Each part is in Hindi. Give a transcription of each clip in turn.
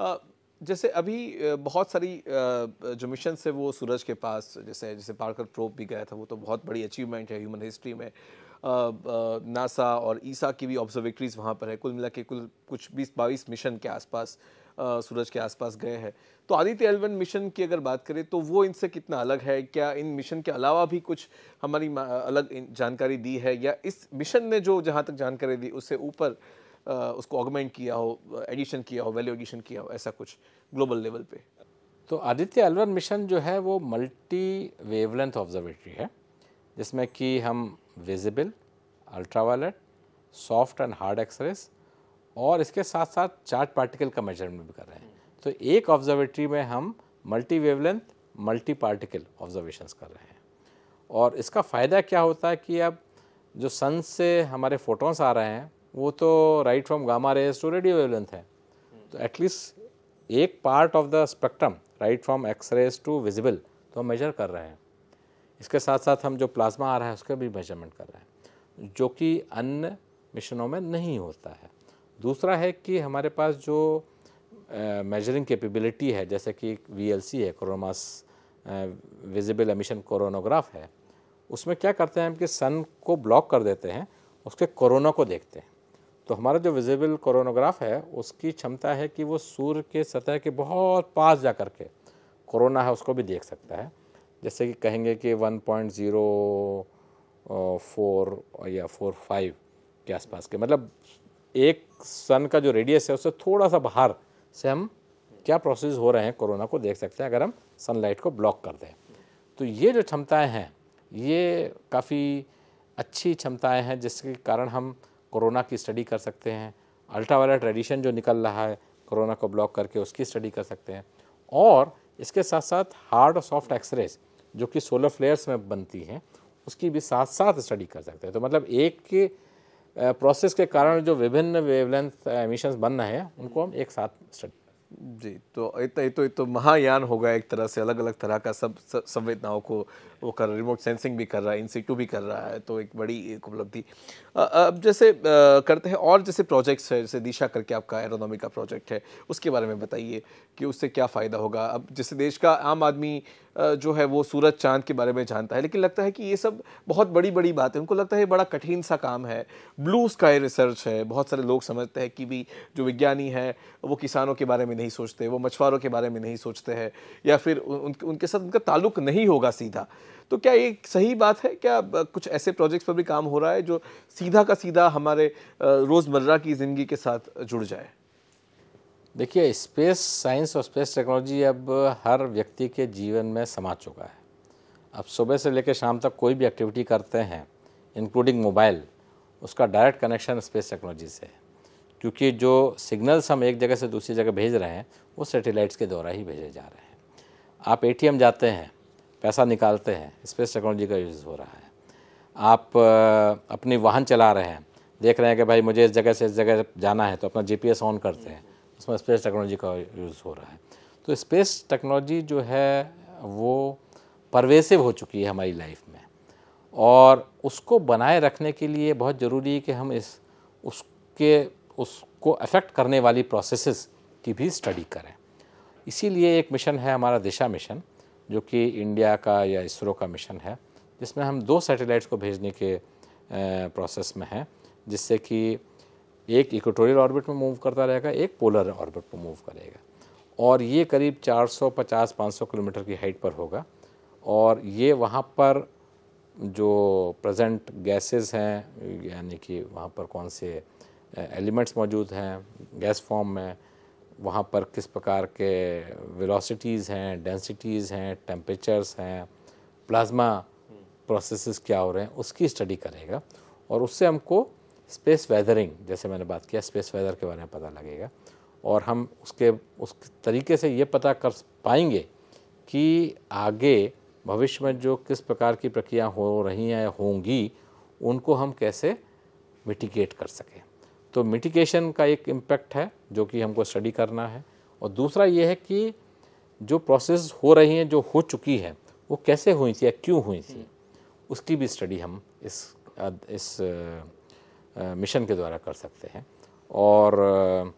जैसे अभी बहुत सारी जो मिशन से वो सूरज के पास जैसे जैसे पार्कर प्रोप भी गया था वो तो बहुत बड़ी अचीवमेंट है ह्यूमन हिस्ट्री में नासा और ईसा की भी ऑब्जर्वेटरीज वहाँ पर है कुल मिला के कुल कुछ बीस बाईस मिशन के आसपास सूरज के आसपास गए हैं तो आदित्य एलवन मिशन की अगर बात करें तो वो इनसे कितना अलग है क्या इन मिशन के अलावा भी कुछ हमारी अलग जानकारी दी है या इस मिशन ने जो जहाँ तक जानकारी दी उससे ऊपर उसको ऑगमेंट किया हो एडिशन किया हो वैल्यू एडिशन किया हो ऐसा कुछ ग्लोबल लेवल पे तो आदित्य अलवर मिशन जो है वो मल्टी वेवलेंथ ऑब्जर्वेटरी है जिसमें कि हम visible ultraviolet soft and hard x rays और इसके साथ साथ चार्ट पार्टिकल का मेजरमेंट भी कर रहे हैं तो एक ऑब्जर्वेटरी में हम multi wavelength multi particle observations कर रहे हैं और इसका फ़ायदा क्या होता है कि अब जो सन से हमारे फोटोन्स आ रहे हैं वो तो right from gamma rays to radio wavelength है तो एटलीस्ट एक part of the spectrum right from X rays to visible तो हम मेजर कर रहे हैं इसके साथ साथ हम जो प्लाज्मा आ रहा है उसका भी मेजरमेंट कर रहे हैं जो कि अन्य मिशनों में नहीं होता है दूसरा है कि हमारे पास जो मेजरिंग uh, कैपेबिलिटी है जैसे कि वी है क्रोमास विजिबल एमिशन कोरोनोग्राफ है उसमें क्या करते हैं हम कि सन को ब्लॉक कर देते हैं उसके कोरोना को देखते हैं तो हमारा जो विजिबल कोरोनोग्राफ है उसकी क्षमता है कि वो सूर्य के सतह के बहुत पास जा कर के कोरोना है उसको भी देख सकता है जैसे कि कहेंगे कि 1.04 या फोर फाइव के आसपास के मतलब एक सन का जो रेडियस है उससे थोड़ा सा बाहर से हम क्या प्रोसेस हो रहे हैं कोरोना को देख सकते हैं अगर हम सनलाइट को ब्लॉक कर दें तो ये जो क्षमताएं हैं ये काफ़ी अच्छी क्षमताएं हैं जिसके कारण हम कोरोना की स्टडी कर सकते हैं अल्ट्रा वायलेट रेडिशन जो निकल रहा है कोरोना को ब्लॉक करके उसकी स्टडी कर सकते हैं और इसके साथ साथ हार्ड और सॉफ्ट एक्सरेज जो कि सोलर फ्लेयर्स में बनती हैं उसकी भी साथ साथ स्टडी कर सकते हैं तो मतलब एक के प्रोसेस के कारण जो विभिन्न वेवलेंथ एमिशंस बन रहे हैं उनको हम एक साथ स्टडी जी तो इतना ये तो ये तो महायान होगा एक तरह से अलग अलग तरह का सब संवेदनाओं को वो कर रिमोट सेंसिंग भी कर रहा है इन सीटू भी कर रहा है तो एक बड़ी एक उपलब्धि अब जैसे आ, करते हैं और जैसे प्रोजेक्ट्स है जैसे दिशा करके आपका एरोनॉमी का प्रोजेक्ट है उसके बारे में बताइए कि उससे क्या फ़ायदा होगा अब जैसे देश का आम आदमी जो है वो सूरज चांद के बारे में जानता है लेकिन लगता है कि ये सब बहुत बड़ी बड़ी बात है उनको लगता है बड़ा कठिन सा काम है ब्लू स्काई रिसर्च है बहुत सारे लोग समझते हैं कि भी जो विज्ञानी है वो किसानों के बारे में नहीं सोचते वो मछुआरों के बारे में नहीं सोचते हैं या फिर उन, उनके साथ उनका ताल्लुक नहीं होगा सीधा तो क्या ये सही बात है क्या कुछ ऐसे प्रोजेक्ट्स पर भी काम हो रहा है जो सीधा का सीधा हमारे रोज़मर्रा की ज़िंदगी के साथ जुड़ जाए देखिए स्पेस साइंस और स्पेस टेक्नोलॉजी अब हर व्यक्ति के जीवन में समा चुका है अब सुबह से लेकर शाम तक कोई भी एक्टिविटी करते हैं इंक्लूडिंग मोबाइल उसका डायरेक्ट कनेक्शन स्पेस टेक्नोलॉजी से है क्योंकि जो सिग्नल्स हम एक जगह से दूसरी जगह भेज रहे हैं वो सैटेलाइट्स के द्वारा ही भेजे जा रहे हैं आप ए जाते हैं पैसा निकालते हैं स्पेस टेक्नोलॉजी का यूज़ हो रहा है आप अपनी वाहन चला रहे हैं देख रहे हैं कि भाई मुझे इस जगह से इस जगह जाना है तो अपना जी ऑन करते हैं उसमें स्पेस टेक्नोलॉजी का यूज़ हो रहा है तो स्पेस टेक्नोलॉजी जो है वो परवेसिव हो चुकी है हमारी लाइफ में और उसको बनाए रखने के लिए बहुत ज़रूरी है कि हम इस उसके उसको अफेक्ट करने वाली प्रोसेसेस की भी स्टडी करें इसीलिए एक मिशन है हमारा दिशा मिशन जो कि इंडिया का या इसरो का मिशन है जिसमें हम दो सैटेलाइट्स को भेजने के प्रोसेस में हैं जिससे कि एक इक्वेटोरियल ऑर्बिट में मूव करता रहेगा एक पोलर ऑर्बिट पर मूव करेगा और ये करीब 450-500 किलोमीटर की हाइट पर होगा और ये वहाँ पर जो प्रेजेंट गैसेस हैं यानी कि वहाँ पर कौन से एलिमेंट्स मौजूद हैं गैस फॉर्म में वहाँ पर किस प्रकार के वेलोसिटीज़ हैं डेंसिटीज़ हैं टेम्परेचर्स हैं प्लाज्मा प्रोसेसेस क्या हो रहे हैं उसकी स्टडी करेगा और उससे हमको स्पेस वेदरिंग जैसे मैंने बात किया स्पेस वेदर के बारे में पता लगेगा और हम उसके उस तरीके से ये पता कर पाएंगे कि आगे भविष्य में जो किस प्रकार की प्रक्रिया हो रही हैं होंगी उनको हम कैसे मिटिगेट कर सकें तो मिटिगेशन का एक इम्पैक्ट है जो कि हमको स्टडी करना है और दूसरा ये है कि जो प्रोसेस हो रही हैं जो हो चुकी है वो कैसे हुई थी या क्यों हुई थी हम्म। उसकी भी स्टडी हम इस इस मिशन के द्वारा कर सकते हैं और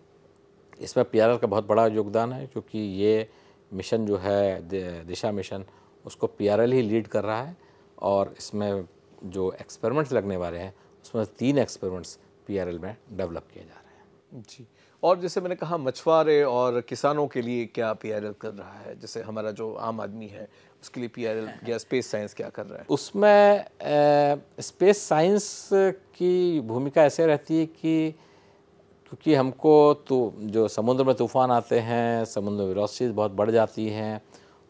इसमें पी का बहुत बड़ा योगदान है क्योंकि ये मिशन जो है दिशा मिशन उसको पी ही लीड कर रहा है और इसमें जो एक्सपेरिमेंट्स लगने वाले हैं उसमें तीन एक्सपेरिमेंट्स पी में डेवलप किए जा रहे हैं जी और जैसे मैंने कहा मछुआरे और किसानों के लिए क्या पी कर रहा है जैसे हमारा जो आम आदमी है उसके लिए पीआरएल या स्पेस साइंस क्या कर रहा है उसमें स्पेस साइंस की भूमिका ऐसे रहती है कि क्योंकि हमको तो जो समुद्र में तूफान आते हैं समुद्र में वेलोसिटीज बहुत बढ़ जाती हैं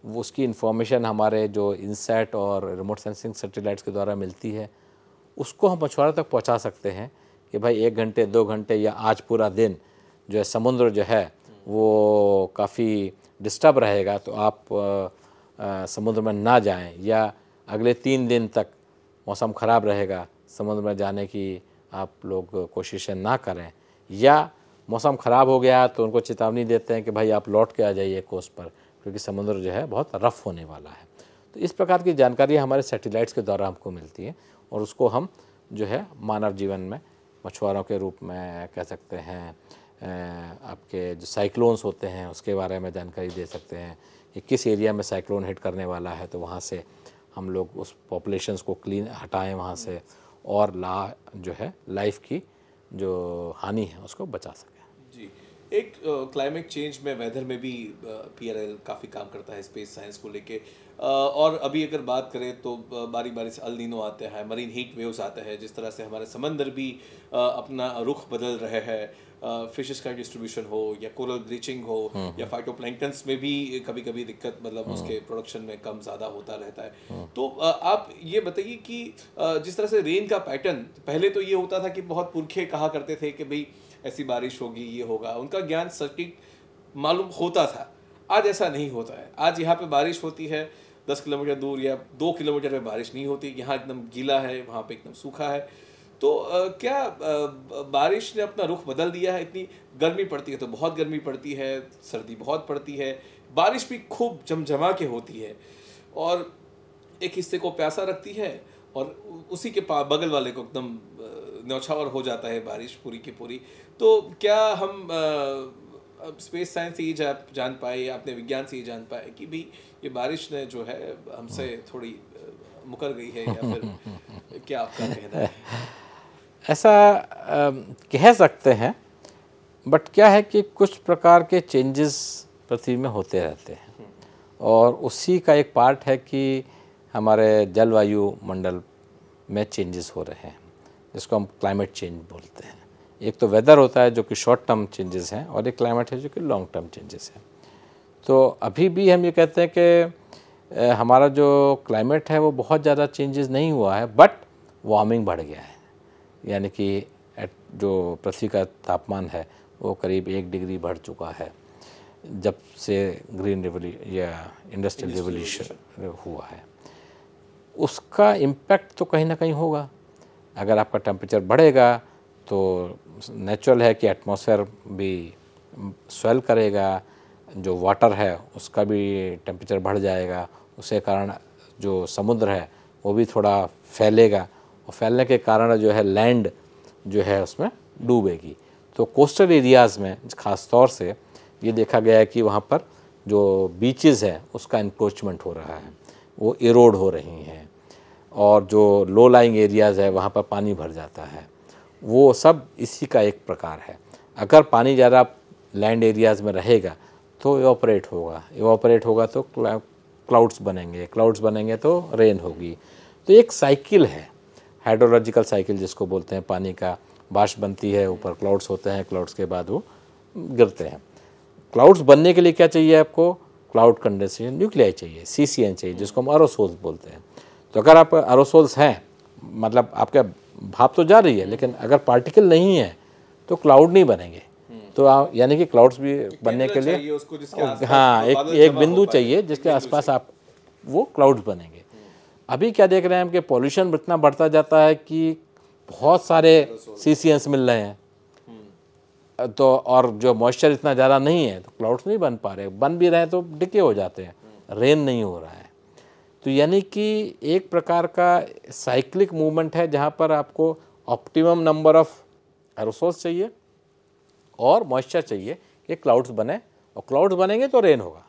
वो उसकी इन्फॉर्मेशन हमारे जो इंसेट और रिमोट सेंसिंग सेटेलाइट्स के द्वारा मिलती है उसको हम मछुआरे तक पहुंचा सकते हैं कि भाई एक घंटे दो घंटे या आज पूरा दिन जो है समुद्र जो है वो काफ़ी डिस्टर्ब रहेगा तो आप समुद्र में ना जाएं या अगले तीन दिन तक मौसम ख़राब रहेगा समुद्र में जाने की आप लोग कोशिशें ना करें या मौसम ख़राब हो गया तो उनको चेतावनी देते हैं कि भाई आप लौट के आ जाइए कोस्ट पर क्योंकि समुद्र जो है बहुत रफ़ होने वाला है तो इस प्रकार की जानकारी हमारे सैटेलाइट्स के द्वारा हमको मिलती है और उसको हम जो है मानव जीवन में मछुआरों के रूप में कह सकते हैं आपके जो साइक्लोन्स होते हैं उसके बारे में जानकारी दे सकते हैं कि किस एरिया में साइक्लोन हिट करने वाला है तो वहाँ से हम लोग उस पॉपुलेशंस को क्लीन हटाएं वहाँ से और ला जो है लाइफ की जो हानि है उसको बचा सकें एक क्लाइमेट uh, चेंज में वेदर में भी पी uh, काफ़ी काम करता है स्पेस साइंस को लेके uh, और अभी अगर बात करें तो बारी बारी से अल्दीनो आते हैं मरीन हीट वेव्स आते हैं जिस तरह से हमारे समंदर भी अपना रुख बदल रहे हैं फिशेस का डिस्ट्रीब्यूशन हो या कोरल ब्लीचिंग हो हम्म, हम्म। या फाइटो में भी कभी कभी दिक्कत मतलब हम्म। उसके प्रोडक्शन में कम ज़्यादा होता रहता है तो आप ये बताइए कि जिस तरह से रेन का पैटर्न पहले तो ये होता था कि बहुत पुरखे कहा करते थे कि भाई ऐसी बारिश होगी ये होगा उनका ज्ञान सटीक मालूम होता था आज ऐसा नहीं होता है आज यहाँ पे बारिश होती है दस किलोमीटर दूर या दो किलोमीटर पे बारिश नहीं होती यहाँ एकदम गीला है वहाँ पे एकदम सूखा है तो आ, क्या आ, बारिश ने अपना रुख बदल दिया है इतनी गर्मी पड़ती है तो बहुत गर्मी पड़ती है सर्दी बहुत पड़ती है बारिश भी खूब जमझमा के होती है और एक हिस्से को प्यासा रखती है और उसी के बगल वाले को एकदम न्यौछावर हो जाता है बारिश पूरी की पूरी तो क्या हम स्पेस साइंस से ये जा, जान पाए या अपने विज्ञान से ये जान पाए कि भाई ये बारिश ने जो है हमसे थोड़ी मुकर गई है या फिर क्या आपका कहना है ऐसा कह सकते हैं बट क्या है कि कुछ प्रकार के चेंजेस पृथ्वी में होते रहते हैं और उसी का एक पार्ट है कि हमारे जलवायु मंडल में चेंजेस हो रहे हैं जिसको हम क्लाइमेट चेंज बोलते हैं एक तो वेदर होता है जो कि शॉर्ट टर्म चेंजेस हैं और एक क्लाइमेट है जो कि लॉन्ग टर्म चेंजेस हैं तो अभी भी हम ये कहते हैं कि हमारा जो क्लाइमेट है वो बहुत ज़्यादा चेंजेस नहीं हुआ है बट वार्मिंग बढ़ गया है यानी कि जो पृथ्वी का तापमान है वो करीब एक डिग्री बढ़ चुका है जब से ग्रीन रिवोल्यू या इंडस्ट्रियल रेवोल्यूशन हुआ है उसका इम्पैक्ट तो कहीं ना कहीं होगा अगर आपका टेम्परेचर बढ़ेगा तो नेचुरल है कि एटमोसफेयर भी स्वेल करेगा जो वाटर है उसका भी टेम्परेचर बढ़ जाएगा उसके कारण जो समुद्र है वो भी थोड़ा फैलेगा और फैलने के कारण जो है लैंड जो है उसमें डूबेगी तो कोस्टल एरियाज़ में ख़ास तौर से ये देखा गया है कि वहाँ पर जो बीचेस है उसका इंक्रोचमेंट हो रहा है वो इरोड हो रही हैं और जो लो लाइंग एरियाज़ है वहाँ पर पानी भर जाता है वो सब इसी का एक प्रकार है अगर पानी ज़्यादा लैंड एरियाज़ में रहेगा तो ऑपरेट होगा ऑपरेट होगा तो क्लाउड्स बनेंगे क्लाउड्स बनेंगे तो रेन होगी तो एक साइकिल है हाइड्रोलॉजिकल साइकिल जिसको बोलते हैं पानी का बारिश बनती है ऊपर क्लाउड्स होते हैं क्लाउड्स के बाद वो गिरते हैं क्लाउड्स बनने के लिए क्या चाहिए आपको क्लाउड कंडेंसेशन न्यूक्लियाई चाहिए सी चाहिए जिसको हम अरोसोज बोलते हैं तो अगर आप एरोसोल्स हैं मतलब आपके भाप तो जा रही है लेकिन अगर पार्टिकल नहीं है तो क्लाउड नहीं बनेंगे हम्म। तो यानी कि क्लाउड्स भी बनने के लिए उसको हाँ एक एक बिंदु चाहिए जिसके आसपास आप वो क्लाउड्स बनेंगे हम्म। अभी क्या देख रहे हैं हम कि पॉल्यूशन इतना बढ़ता जाता है कि बहुत सारे सी सी एंस मिल रहे हैं हम्म। तो और जो मॉइस्चर इतना ज़्यादा नहीं है तो क्लाउड्स नहीं बन पा रहे बन भी रहे हैं तो डिके हो जाते हैं रेन नहीं हो रहा है तो यानी कि एक प्रकार का साइक्लिक मूवमेंट है जहाँ पर आपको ऑप्टिमम नंबर ऑफ एरोसोल्स चाहिए और मॉइस्चर चाहिए कि क्लाउड्स बने और क्लाउड्स बनेंगे तो रेन होगा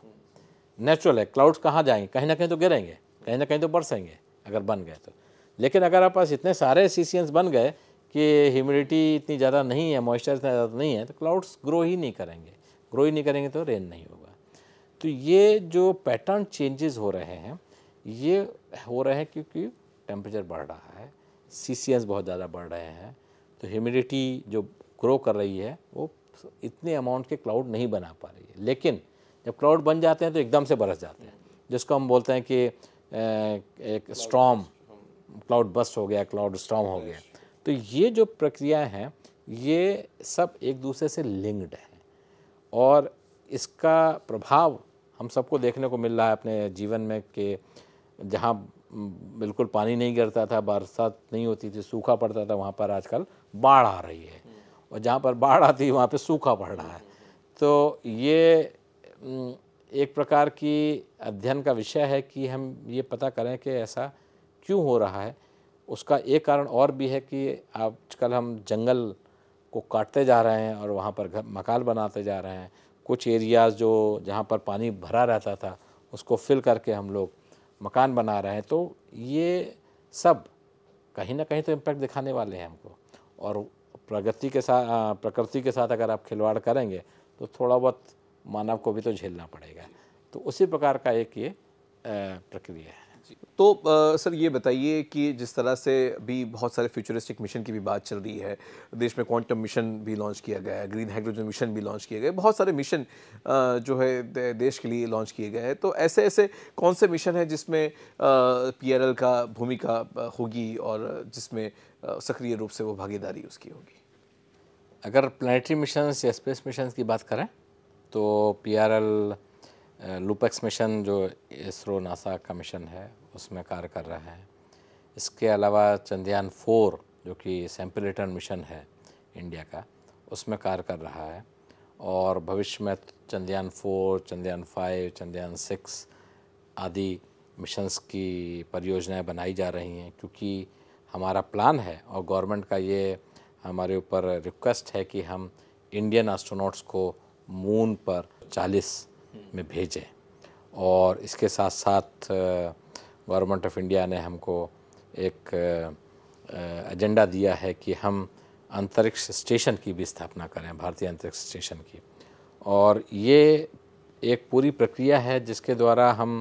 नेचुरल है क्लाउड्स कहाँ जाएंगे कहीं ना कहीं तो गिरेंगे कहीं ना कहीं तो बरसेंगे अगर बन गए तो लेकिन अगर आप पास इतने सारे सी बन गए कि ह्यूमिडिटी इतनी ज़्यादा नहीं है मॉइस्चर इतना ज़्यादा नहीं है तो क्लाउड्स ग्रो ही नहीं करेंगे ग्रो ही नहीं करेंगे तो रेन नहीं होगा तो ये जो पैटर्न चेंजेस हो रहे हैं ये हो रहे हैं क्योंकि टेम्परेचर बढ़ रहा है सी बहुत ज़्यादा बढ़ रहे हैं तो ह्यूमिडिटी जो ग्रो कर रही है वो इतने अमाउंट के क्लाउड नहीं बना पा रही है लेकिन जब क्लाउड बन जाते हैं तो एकदम से बरस जाते हैं जिसको हम बोलते हैं कि एक स्ट्रॉम क्लाउड बस्ट हो गया क्लाउड स्ट्रॉम हो गया तो ये जो प्रक्रिया हैं ये सब एक दूसरे से लिंक्ड है और इसका प्रभाव हम सबको देखने को मिल रहा है अपने जीवन में कि जहाँ बिल्कुल पानी नहीं गिरता था बरसात नहीं होती थी सूखा पड़ता था वहाँ पर आजकल बाढ़ आ रही है और जहाँ पर बाढ़ आती है वहाँ पर सूखा पड़ रहा है तो ये एक प्रकार की अध्ययन का विषय है कि हम ये पता करें कि ऐसा क्यों हो रहा है उसका एक कारण और भी है कि आजकल हम जंगल को काटते जा रहे हैं और वहाँ पर घर मकान बनाते जा रहे हैं कुछ एरियाज़ जो जहाँ पर पानी भरा रहता था उसको फिल करके हम लोग मकान बना रहे हैं तो ये सब कहीं ना कहीं तो इम्पैक्ट दिखाने वाले हैं हमको और प्रगति के साथ प्रकृति के साथ अगर आप खिलवाड़ करेंगे तो थोड़ा बहुत मानव को भी तो झेलना पड़ेगा तो उसी प्रकार का एक ये प्रक्रिया है तो आ, सर ये बताइए कि जिस तरह से भी बहुत सारे फ्यूचरिस्टिक मिशन की भी बात चल रही है देश में क्वांटम मिशन भी लॉन्च किया गया है ग्रीन हाइड्रोजन मिशन भी लॉन्च किए गए बहुत सारे मिशन आ, जो है देश के लिए लॉन्च किए गए हैं तो ऐसे ऐसे कौन से मिशन हैं जिसमें पीआरएल का भूमिका होगी और जिसमें सक्रिय रूप से वो भागीदारी उसकी होगी अगर प्लानिटरी मिशन या स्पेस मिशन की बात करें तो P R L LUPEX mission जो इसरो नासा का मिशन है उसमें कार्य कर रहा है इसके अलावा चंद्रयान फोर जो कि सैम्पल रिटर्न मिशन है इंडिया का उसमें कार्य कर रहा है और भविष्य में Chandrayaan four Chandrayaan five Chandrayaan six आदि मिशंस की परियोजनाएं बनाई जा रही हैं क्योंकि हमारा प्लान है और गवर्नमेंट का ये हमारे ऊपर रिक्वेस्ट है कि हम इंडियन एस्ट्रोनॉट्स को मून पर 40 में भेजें और इसके साथ साथ गवर्नमेंट ऑफ इंडिया ने हमको एक एजेंडा दिया है कि हम अंतरिक्ष स्टेशन की भी स्थापना करें भारतीय अंतरिक्ष स्टेशन की और ये एक पूरी प्रक्रिया है जिसके द्वारा हम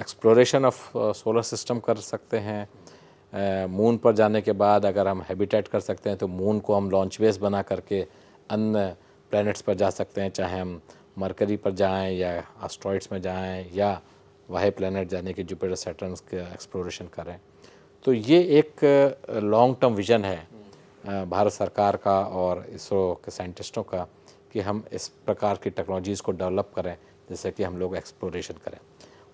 एक्सप्लोरेशन ऑफ सोलर सिस्टम कर सकते हैं मून पर जाने के बाद अगर हम हैबिटेट कर सकते हैं तो मून को हम लॉन्च बेस बना करके अन्य प्लैनेट्स पर जा सकते हैं चाहे हम मरकरी पर जाएं या आस्ट्रॉइड्स में जाएं या वाहे प्लानट जाने के जुपिटर सैटर्न का एक्सप्लोरेशन करें तो ये एक लॉन्ग टर्म विजन है भारत सरकार का और इसरो के साइंटिस्टों का कि हम इस प्रकार की टेक्नोलॉजीज़ को डेवलप करें जैसे कि हम लोग एक्सप्लोरेशन करें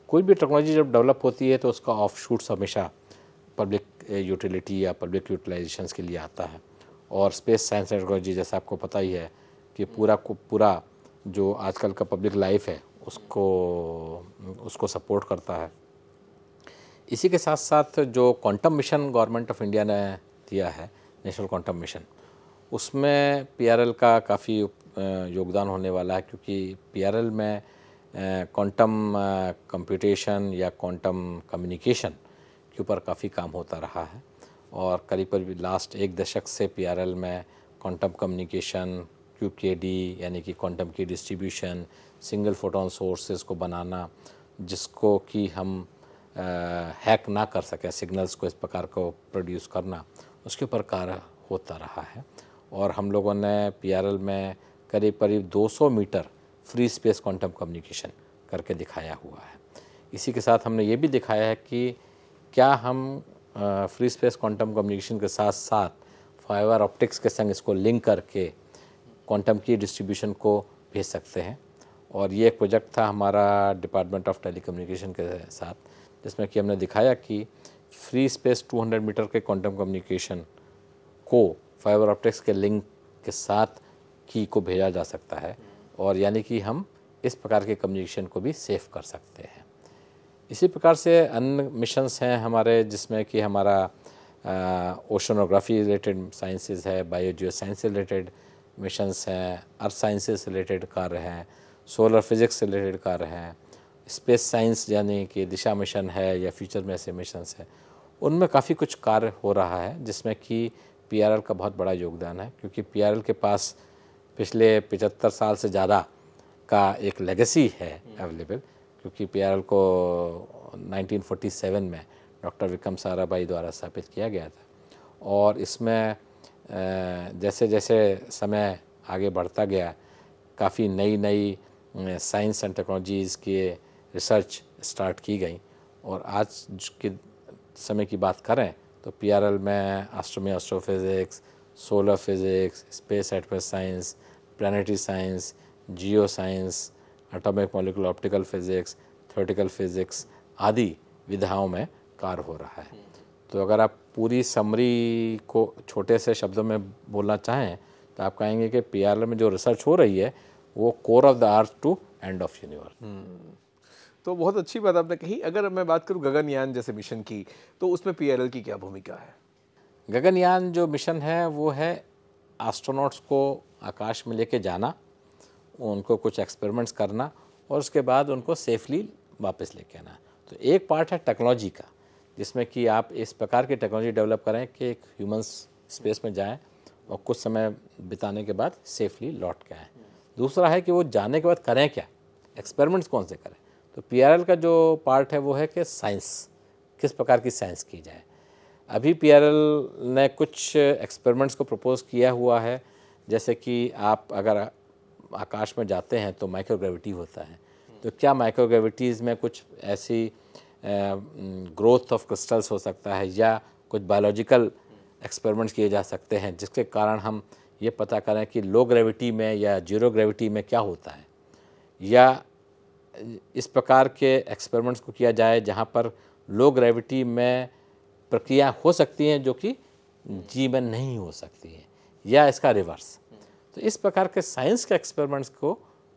कोई भी टेक्नोलॉजी जब डेवलप होती है तो उसका ऑफ शूट्स हमेशा पब्लिक यूटिलिटी या पब्लिक यूटिलाइजेशन के लिए आता है और स्पेस साइंस टेक्नोलॉजी जैसा आपको पता ही है कि पूरा को पूरा जो आजकल का पब्लिक लाइफ है उसको उसको सपोर्ट करता है इसी के साथ साथ जो quantum mission government of India ने दिया है नेशनल क्वांटम मिशन उसमें पीआरएल का काफ़ी योगदान होने वाला है क्योंकि पीआरएल में क्वांटम कंप्यूटेशन या क्वांटम कम्युनिकेशन के ऊपर काफ़ी काम होता रहा है और करीब करीब लास्ट एक दशक से पीआरएल में क्वांटम कम्युनिकेशन डी यानी कि क्वांटम की डिस्ट्रीब्यूशन सिंगल फोटोन सोर्सेज को बनाना जिसको कि हम आ, हैक ना कर सके सिग्नल्स को इस प्रकार को प्रोड्यूस करना उसके ऊपर कार्य होता रहा है और हम लोगों ने पीआरएल में करीब करीब 200 metre free space quantum communication करके दिखाया हुआ है इसी के साथ हमने ये भी दिखाया है कि क्या हम आ, फ्री स्पेस क्वांटम कम्युनिकेशन के साथ साथ फाइबर ऑप्टिक्स के संग इसको लिंक करके क्वांटम की डिस्ट्रीब्यूशन को भेज सकते हैं और ये एक प्रोजेक्ट था हमारा डिपार्टमेंट ऑफ टेली के साथ जिसमें कि हमने दिखाया कि फ्री स्पेस 200 मीटर के क्वांटम कम्युनिकेशन को फाइबर ऑप्टिक्स के लिंक के साथ की को भेजा जा सकता है और यानी कि हम इस प्रकार के कम्युनिकेशन को भी सेफ कर सकते हैं इसी प्रकार से अन्य मिशंस हैं हमारे जिसमें कि हमारा ओशनोग्राफी रिलेटेड साइंसेज है bio geo science related missions हैं अर्थ से रिलेटेड कार्य हैं सोलर फिज़िक्स से रिलेटेड कार्य हैं स्पेस साइंस यानी कि दिशा मिशन है या फ्यूचर में ऐसे मिशंस हैं उनमें काफ़ी कुछ कार्य हो रहा है जिसमें कि पी का बहुत बड़ा योगदान है क्योंकि पी के पास पिछले पचहत्तर साल से ज़्यादा का एक लेगेसी है अवेलेबल हम्म। क्योंकि पी को 1947 में डॉक्टर विक्रम साराभाई द्वारा स्थापित किया गया था और इसमें जैसे जैसे समय आगे बढ़ता गया काफ़ी नई नई साइंस एंड टेक्नोलॉजीज़ के रिसर्च स्टार्ट की गई और आज के समय की बात करें तो पीआरएल में astronomy astrophysics solar physics space atmos science planetary science geo science atomic molecular optical physics theoretical physics आदि विधाओं में कार्य हो रहा है तो अगर आप पूरी समरी को छोटे से शब्दों में बोलना चाहें तो आप कहेंगे कि पी में जो रिसर्च हो रही है वो core of the earth to end of universe तो बहुत अच्छी बात आपने कही अगर मैं बात करूँ गगनयान जैसे मिशन की तो उसमें पी की क्या भूमिका है गगनयान जो मिशन है वो है एस्ट्रोनॉट्स को आकाश में लेके जाना उनको कुछ एक्सपेरिमेंट्स करना और उसके बाद उनको सेफली वापस लेके आना तो एक पार्ट है टेक्नोलॉजी का जिसमें कि आप इस प्रकार की टेक्नोलॉजी डेवलप करें कि एक ह्यूमन स्पेस में जाएँ और कुछ समय बिताने के बाद सेफली लौट के आएँ दूसरा है कि वो जाने के बाद करें क्या एक्सपेरिमेंट्स कौन से करें तो पी का जो पार्ट है वो है कि साइंस किस प्रकार की साइंस की जाए अभी पी ने कुछ एक्सपेरिमेंट्स को प्रपोज किया हुआ है जैसे कि आप अगर आकाश में जाते हैं तो माइक्रोग्रेविटी होता है तो क्या माइक्रोग्रेविटीज़ में कुछ ऐसी ग्रोथ ऑफ क्रिस्टल्स हो सकता है या कुछ बायोलॉजिकल एक्सपेरिमेंट्स किए जा सकते हैं जिसके कारण हम ये पता करें कि लो ग्रेविटी में या जीरो ग्रेविटी में क्या होता है या इस प्रकार के एक्सपेरिमेंट्स को किया जाए जहाँ पर लो ग्रेविटी में प्रक्रिया हो सकती हैं जो कि जी में नहीं हो सकती हैं या इसका रिवर्स तो इस प्रकार के साइंस के एक्सपेरिमेंट्स को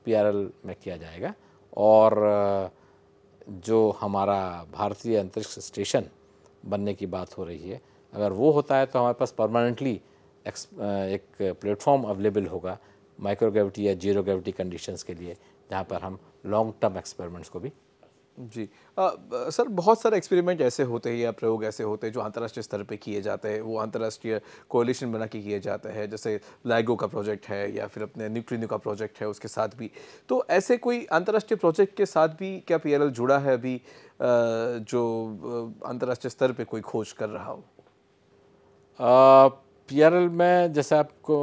पीआरएल में किया जाएगा और जो हमारा भारतीय अंतरिक्ष स्टेशन बनने की बात हो रही है अगर वो होता है तो हमारे पास परमानेंटली एक प्लेटफॉर्म अवेलेबल होगा माइक्रोग्रेविटी या जीरो ग्रेविटी कंडीशंस के लिए जहाँ पर हम लॉन्ग टर्म एक्सपेरिमेंट्स को भी जी आ, सर बहुत सारे एक्सपेरिमेंट ऐसे होते हैं या प्रयोग ऐसे होते हैं जो अंतर्राष्ट्रीय स्तर पे किए जाते हैं वो अंतर्राष्ट्रीय कोलिशन बना के किए जाते हैं जैसे लाइगो का प्रोजेक्ट है या फिर अपने न्यूट्रीनो का प्रोजेक्ट है उसके साथ भी तो ऐसे कोई अंतर्राष्ट्रीय प्रोजेक्ट के साथ भी क्या पी जुड़ा है अभी आ, जो अंतर्राष्ट्रीय स्तर पर कोई खोज कर रहा हो पी में जैसे आपको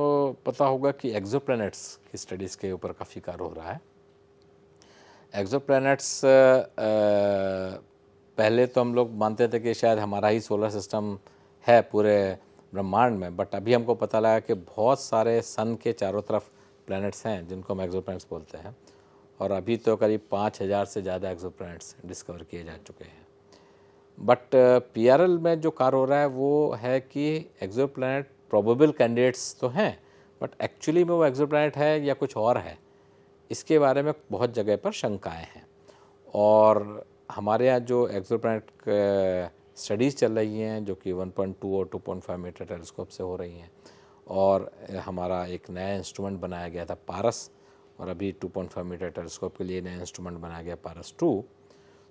पता होगा कि एक्जोप्लैनेट्स की स्टडीज़ के ऊपर काफ़ी कार्य हो रहा है एक्जोप्लैनेट्स uh, uh, पहले तो हम लोग मानते थे कि शायद हमारा ही सोलर सिस्टम है पूरे ब्रह्मांड में बट अभी हमको पता लगा कि बहुत सारे सन के चारों तरफ प्लैनेट्स हैं जिनको हम एक्जोप्लैनेट्स बोलते हैं और अभी तो करीब पाँच हज़ार से ज़्यादा एक्जोप्लैनेट्स डिस्कवर किए जा चुके हैं बट पी आर एल में जो कार हो रहा है वो है कि एक्जो प्लानट प्रोबेबल कैंडिडेट्स तो हैं बट एक्चुअली में वो प्लानट है या कुछ और है इसके बारे में बहुत जगह पर शंकाएं हैं और हमारे यहाँ जो एक्सोप्लैनेट स्टडीज़ चल रही हैं जो कि 1.2 और 2.5 मीटर टेलीस्कोप से हो रही हैं और हमारा एक नया इंस्ट्रूमेंट बनाया गया था पारस और अभी 2.5 मीटर टेलीस्कोप के लिए नया इंस्ट्रूमेंट बनाया गया पारस टू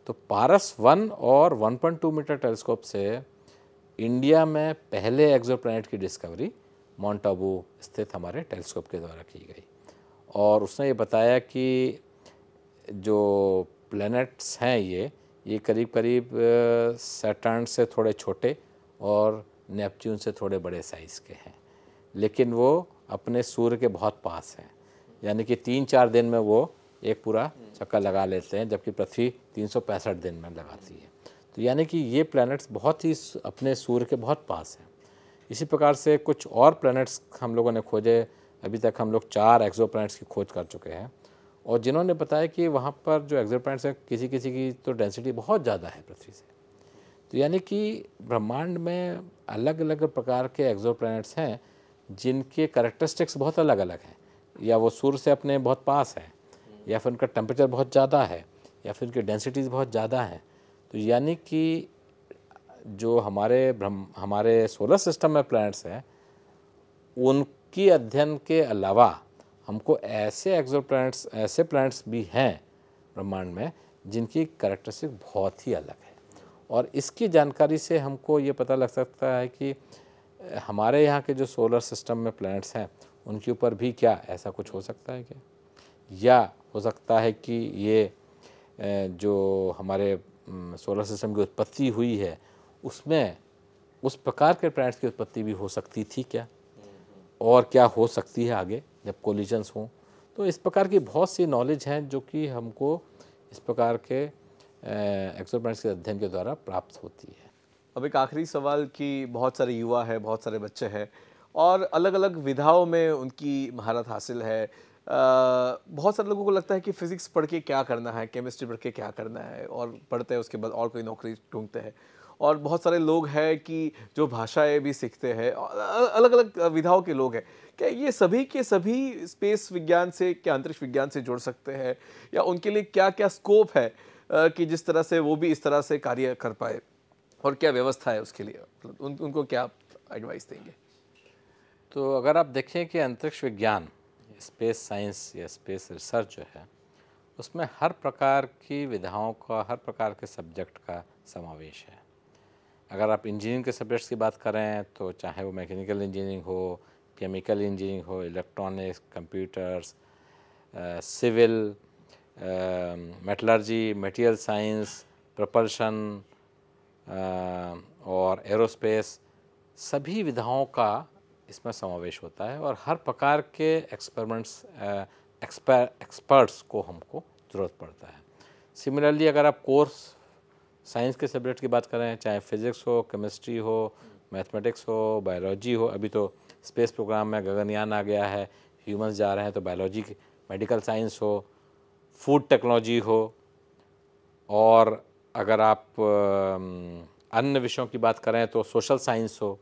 तो पारस वन और 1.2 मीटर टेलीस्कोप से इंडिया में पहले एक्जो की डिस्कवरी माउंट आबू स्थित हमारे टेलीस्कोप के द्वारा की गई और उसने ये बताया कि जो प्लैनेट्स हैं ये ये करीब करीब सैटर्न से थोड़े छोटे और नेपच्यून से थोड़े बड़े साइज़ के हैं लेकिन वो अपने सूर्य के बहुत पास हैं यानी कि तीन चार दिन में वो एक पूरा चक्कर लगा लेते हैं जबकि पृथ्वी तीन दिन में लगाती है तो यानी कि ये प्लैनेट्स बहुत ही अपने सूर्य के बहुत पास हैं इसी प्रकार से कुछ और प्लैनेट्स हम लोगों ने खोजे अभी तक हम लोग चार एक्जो की खोज कर चुके हैं और जिन्होंने बताया कि वहाँ पर जो एक्जो हैं किसी किसी की तो डेंसिटी बहुत ज़्यादा है पृथ्वी से तो यानी कि ब्रह्मांड में अलग अलग प्रकार के एक्जो हैं जिनके करेक्टरिस्टिक्स बहुत अलग अलग हैं या वो सूर्य से अपने बहुत पास हैं या फिर उनका टेम्परेचर बहुत ज़्यादा है या फिर उनकी डेंसिटीज़ बहुत ज़्यादा हैं तो यानी कि जो हमारे ब्रह्म हमारे सोलर सिस्टम में प्लैनेट्स हैं उन की अध्ययन के अलावा हमको ऐसे एक्जो ऐसे प्लैनेट्स भी हैं ब्रह्मांड में जिनकी करेक्टरिस्टिक बहुत ही अलग है और इसकी जानकारी से हमको ये पता लग सकता है कि हमारे यहाँ के जो सोलर सिस्टम में प्लैनेट्स हैं उनके ऊपर भी क्या ऐसा कुछ हो सकता है क्या या हो सकता है कि ये जो हमारे सोलर सिस्टम की उत्पत्ति हुई है उसमें उस प्रकार के प्लैनेट्स की उत्पत्ति भी हो सकती थी क्या और क्या हो सकती है आगे जब कोलिजन्स हों तो इस प्रकार की बहुत सी नॉलेज हैं जो कि हमको इस प्रकार के एक्सपेरिमेंट्स के अध्ययन के द्वारा प्राप्त होती है अब एक आखिरी सवाल कि बहुत सारे युवा है बहुत सारे बच्चे हैं और अलग अलग विधाओं में उनकी महारत हासिल है आ, बहुत सारे लोगों को लगता है कि फ़िज़िक्स पढ़ के क्या करना है केमिस्ट्री पढ़ के क्या करना है और पढ़ते हैं उसके बाद और कोई नौकरी ढूंढते हैं और बहुत सारे लोग हैं कि जो भाषाएं भी सीखते हैं अलग अलग विधाओं के लोग हैं क्या ये सभी के सभी स्पेस विज्ञान से क्या अंतरिक्ष विज्ञान से जुड़ सकते हैं या उनके लिए क्या क्या स्कोप है कि जिस तरह से वो भी इस तरह से कार्य कर पाए और क्या व्यवस्था है उसके लिए मतलब उन, उनको क्या एडवाइस देंगे तो अगर आप देखें कि अंतरिक्ष विज्ञान स्पेस साइंस या स्पेस रिसर्च जो है उसमें हर प्रकार की विधाओं का हर प्रकार के सब्जेक्ट का समावेश है अगर आप इंजीनियरिंग के सब्जेक्ट्स की बात करें तो चाहे वो मैकेनिकल इंजीनियरिंग हो केमिकल इंजीनियरिंग हो electronics computers civil metallurgy material science propulsion और एरोस्पेस सभी विधाओं का इसमें समावेश होता है और हर प्रकार के एक्सपेरिमेंट्स एक्सपर्ट्स को हमको ज़रूरत पड़ता है सिमिलरली अगर आप कोर्स साइंस के सब्जेक्ट की बात करें चाहे फिज़िक्स हो केमिस्ट्री हो मैथमेटिक्स हो बायोलॉजी हो अभी तो स्पेस प्रोग्राम में गगनयान आ गया है ह्यूमंस जा रहे हैं तो बायोलॉजी मेडिकल साइंस हो फूड टेक्नोलॉजी हो और अगर आप अन्य विषयों की बात करें तो सोशल साइंस हो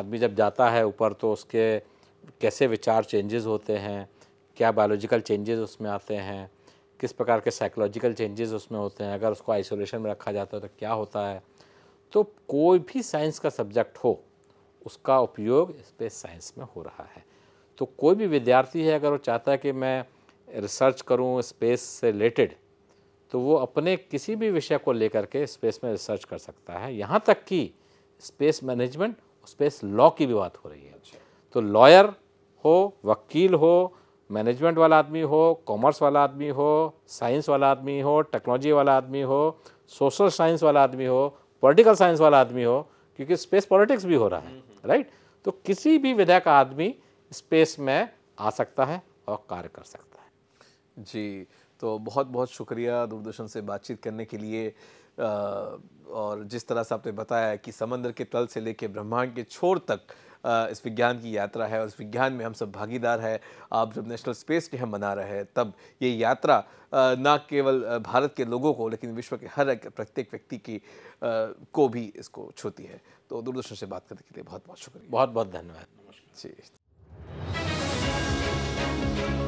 आदमी जब जाता है ऊपर तो उसके कैसे विचार चेंजेस होते हैं क्या बायोलॉजिकल चेंजेस उसमें आते हैं किस प्रकार के साइकोलॉजिकल चेंजेस उसमें होते हैं अगर उसको आइसोलेशन में रखा जाता है तो क्या होता है तो कोई भी साइंस का सब्जेक्ट हो उसका उपयोग स्पेस साइंस में हो रहा है तो कोई भी विद्यार्थी है अगर वो चाहता है कि मैं रिसर्च करूं स्पेस से रिलेटेड तो वो अपने किसी भी विषय को लेकर के स्पेस में रिसर्च कर सकता है यहाँ तक कि स्पेस मैनेजमेंट स्पेस लॉ की भी बात हो रही है अच्छा। तो लॉयर हो वकील हो मैनेजमेंट वाला आदमी हो कॉमर्स वाला आदमी हो साइंस वाला आदमी हो टेक्नोलॉजी वाला आदमी हो सोशल साइंस वाला आदमी हो पॉलिटिकल साइंस वाला आदमी हो क्योंकि स्पेस पॉलिटिक्स भी हो रहा है राइट हम्म, हम्म। तो किसी भी विधा का आदमी स्पेस में आ सकता है और कार्य कर सकता है जी तो बहुत बहुत शुक्रिया दूरदर्शन से बातचीत करने के लिए और जिस तरह से आपने बताया कि समंदर के तल से लेके ब्रह्मांड के छोर तक इस विज्ञान की यात्रा है और इस विज्ञान में हम सब भागीदार है आप जब नेशनल स्पेस डे हम मना रहे हैं तब ये यात्रा ना केवल भारत के लोगों को लेकिन विश्व के हर एक प्रत्येक व्यक्ति की को भी इसको छूती है तो दूरदर्शन से बात करने के लिए बहुत बहुत शुक्रिया बहुत बहुत धन्यवाद जी